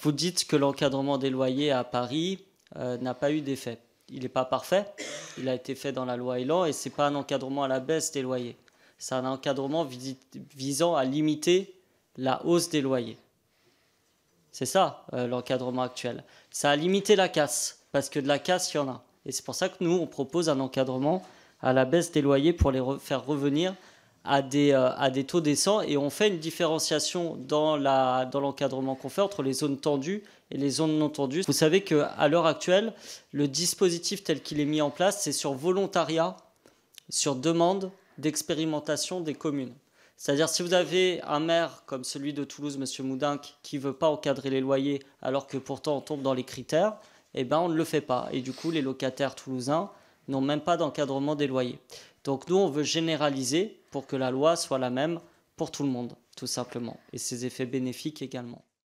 Vous dites que l'encadrement des loyers à Paris euh, n'a pas eu d'effet. Il n'est pas parfait, il a été fait dans la loi Elan et ce n'est pas un encadrement à la baisse des loyers. C'est un encadrement visant à limiter la hausse des loyers. C'est ça euh, l'encadrement actuel. Ça a limité la casse, parce que de la casse, il y en a. Et c'est pour ça que nous, on propose un encadrement à la baisse des loyers pour les faire revenir à des, euh, à des taux décents et on fait une différenciation dans l'encadrement dans qu'on fait entre les zones tendues et les zones non tendues. Vous savez qu'à l'heure actuelle, le dispositif tel qu'il est mis en place, c'est sur volontariat, sur demande d'expérimentation des communes. C'est-à-dire si vous avez un maire comme celui de Toulouse, M. Moudin, qui ne veut pas encadrer les loyers alors que pourtant on tombe dans les critères, eh ben on ne le fait pas. Et du coup, les locataires toulousains n'ont même pas d'encadrement des loyers. Donc nous, on veut généraliser pour que la loi soit la même pour tout le monde, tout simplement, et ses effets bénéfiques également.